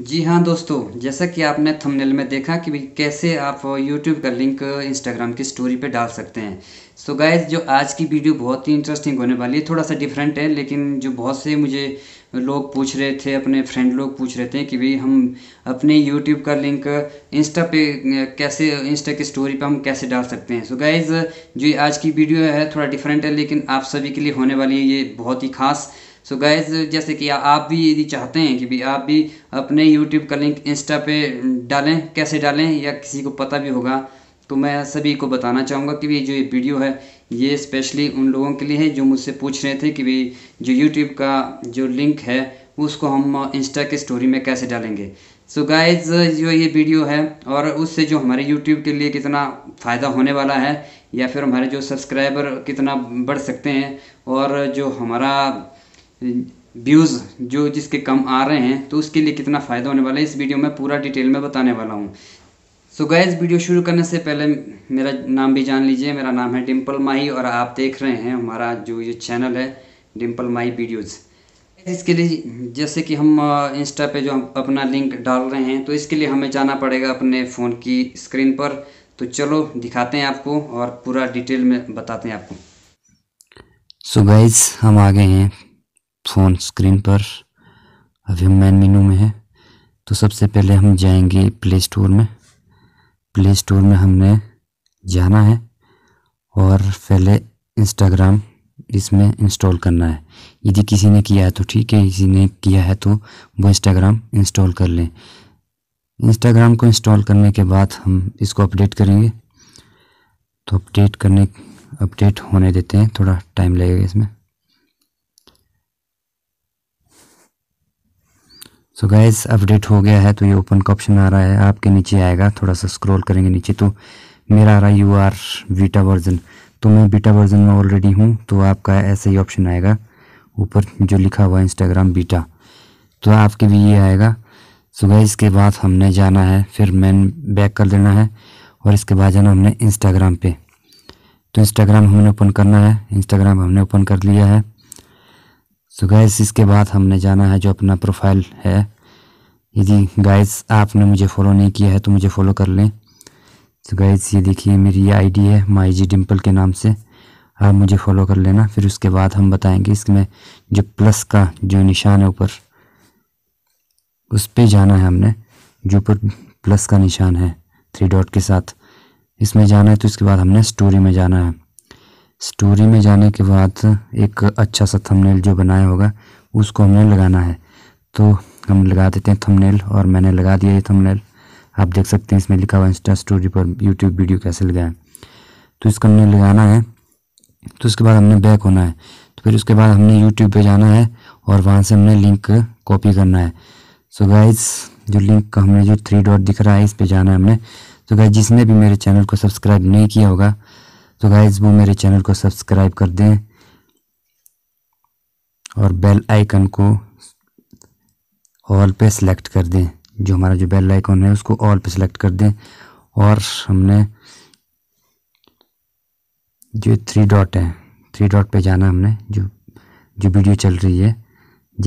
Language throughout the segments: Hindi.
जी हाँ दोस्तों जैसा कि आपने थंबनेल में देखा कि कैसे आप यूट्यूब का लिंक इंस्टाग्राम की स्टोरी पे डाल सकते हैं सो so गाइज जो आज की वीडियो बहुत ही इंटरेस्टिंग होने वाली है थोड़ा सा डिफरेंट है लेकिन जो बहुत से मुझे लोग पूछ रहे थे अपने फ्रेंड लोग पूछ रहे थे कि भाई हम अपने यूट्यूब का लिंक इंस्टा पे कैसे इंस्टा की स्टोरी पे हम कैसे डाल सकते हैं सो so गाइज जो आज की वीडियो है थोड़ा डिफरेंट है लेकिन आप सभी के लिए होने वाली है ये बहुत ही खास सो गाइज़ जैसे कि आप भी यदि चाहते हैं कि भी आप भी अपने यूट्यूब का लिंक इंस्टा पे डालें कैसे डालें या किसी को पता भी होगा तो मैं सभी को बताना चाहूँगा कि भाई जो ये वीडियो है ये स्पेशली उन लोगों के लिए है जो मुझसे पूछ रहे थे कि भाई जो यूट्यूब का जो लिंक है उसको हम इंस्टा के स्टोरी में कैसे डालेंगे सो so गाइज जो ये वीडियो है और उससे जो हमारे यूट्यूब के लिए कितना फ़ायदा होने वाला है या फिर हमारे जो सब्सक्राइबर कितना बढ़ सकते हैं और जो हमारा व्यूज़ जो जिसके कम आ रहे हैं तो उसके लिए कितना फ़ायदा होने वाला है इस वीडियो में पूरा डिटेल में बताने वाला हूँ सो गैस वीडियो शुरू करने से पहले मेरा नाम भी जान लीजिए मेरा नाम है डिम्पल माही और आप देख रहे हैं हमारा जो ये चैनल है डिम्पल माही वीडियोज़ इसके लिए जैसे कि हम इंस्टा पे जो अपना लिंक डाल रहे हैं तो इसके लिए हमें जाना पड़ेगा अपने फ़ोन की स्क्रीन पर तो चलो दिखाते हैं आपको और पूरा डिटेल में बताते हैं आपको सो so गाइज हम आ गए हैं फ़ोन स्क्रीन पर अभी हम मैन मीनू में है तो सबसे पहले हम जाएंगे प्ले स्टोर में प्ले स्टोर में हमने जाना है और पहले इंस्टाग्राम इसमें इंस्टॉल करना है यदि किसी ने किया है तो ठीक है किसी ने किया है तो वो इंस्टाग्राम इंस्टॉल कर लें इंस्टाग्राम को इंस्टॉल करने के बाद हम इसको अपडेट करेंगे तो अपडेट करने अपडेट होने देते हैं थोड़ा टाइम लगेगा इसमें सो गैस अपडेट हो गया है तो ये ओपन का ऑप्शन आ रहा है आपके नीचे आएगा थोड़ा सा स्क्रॉल करेंगे नीचे तो मेरा आ रहा है यू आर बीटा वर्जन तो मैं बीटा वर्जन में ऑलरेडी हूँ तो आपका ऐसा ही ऑप्शन आएगा ऊपर जो लिखा हुआ है इंस्टाग्राम बीटा तो आपके भी ये आएगा सो गए इसके बाद हमने जाना है फिर मैन बैक कर देना है और इसके बाद जाना हमने इंस्टाग्राम पे तो इंस्टाग्राम हमने ओपन करना है इंस्टाग्राम हमने ओपन कर लिया है सो गैस इसके बाद हमने जाना है जो अपना प्रोफाइल है यदि गाइस आपने मुझे फॉलो नहीं किया है तो मुझे फॉलो कर लें तो गाइस ये देखिए मेरी ये आईडी है माई जी डिम्पल के नाम से आप मुझे फॉलो कर लेना फिर उसके बाद हम बताएंगे इसमें जो प्लस का जो निशान है ऊपर उस पर जाना है हमने जो ऊपर प्लस का निशान है थ्री डॉट के साथ इसमें जाना है तो इसके बाद हमने स्टोरी में जाना है स्टोरी में जाने के बाद एक अच्छा सा थंबनेल जो बनाया होगा उसको हमने लगाना है तो हम लगा देते हैं थंबनेल और मैंने लगा दिया ये थंबनेल आप देख सकते हैं इसमें लिखा हुआ इंस्टा स्टोरी पर यूट्यूब वीडियो कैसे लगाएं तो इसको हमने लगाना है तो उसके बाद हमने बैक होना है तो फिर उसके बाद हमने यूट्यूब पे जाना है और वहाँ से हमने लिंक कॉपी करना है सो गाइज जो लिंक हमने जो थ्री डॉट दिख रहा है इस पर जाना है हमने तो गाइज जिसने भी मेरे चैनल को सब्सक्राइब नहीं किया होगा तो गाइज वो मेरे चैनल को सब्सक्राइब कर दें और बेल आइकन को ऑल पे सेलेक्ट कर दें जो हमारा जो बेल आइकॉन है उसको ऑल पे सेलेक्ट कर दें और हमने जो थ्री डॉट है थ्री डॉट पे जाना हमने जो जो वीडियो चल रही है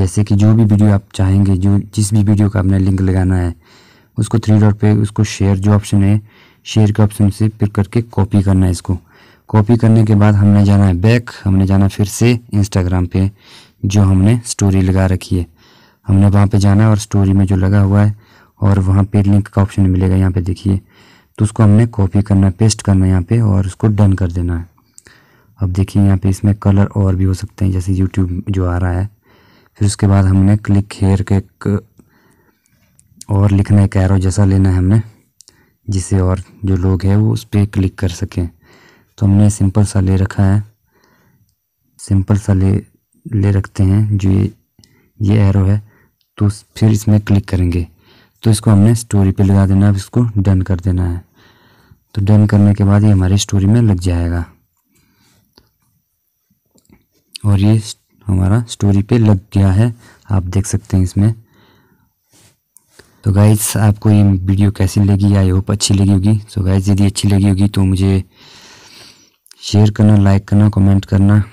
जैसे कि जो भी वीडियो आप चाहेंगे जो जिस भी वीडियो का आपने लिंक लगाना है उसको थ्री डॉट पे उसको शेयर जो ऑप्शन है शेयर के ऑप्शन से पिक करके कॉपी करना है इसको कॉपी करने के बाद हमने जाना है बैक हमने जाना फिर से इंस्टाग्राम पे जो हमने स्टोरी लगा रखी है हमने वहाँ पे जाना है और स्टोरी में जो लगा हुआ है और वहाँ पे लिंक का ऑप्शन मिलेगा यहाँ पे देखिए तो उसको हमने कॉपी करना है पेस्ट करना है यहाँ पे और उसको डन कर देना है अब देखिए यहाँ पे इसमें कलर और भी हो सकते हैं जैसे यूट्यूब जो आ रहा है फिर उसके बाद हमने क्लिक हेयर के क... और लिखना एक एरो जैसा लेना है हमने जिसे और जो लोग हैं वो उस पर क्लिक कर सकें तो हमने सिंपल सा ले रखा है सिंपल सा ले ले रखते हैं जो ये ये एरो है तो फिर इसमें क्लिक करेंगे तो इसको हमने स्टोरी पे लगा देना अब इसको डन कर देना है तो डन करने के बाद ये हमारी स्टोरी में लग जाएगा और ये हमारा स्टोरी पे लग गया है आप देख सकते हैं इसमें तो गाइज आपको ये वीडियो कैसी लगी आई होप अच्छी लगी होगी सो गाइज यदि अच्छी लगी होगी तो मुझे शेयर करना लाइक करना कमेंट करना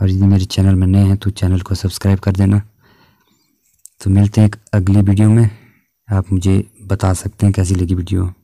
और यदि मेरे चैनल में नए हैं तो चैनल को सब्सक्राइब कर देना तो मिलते हैं एक अगली वीडियो में आप मुझे बता सकते हैं कैसी लगी वीडियो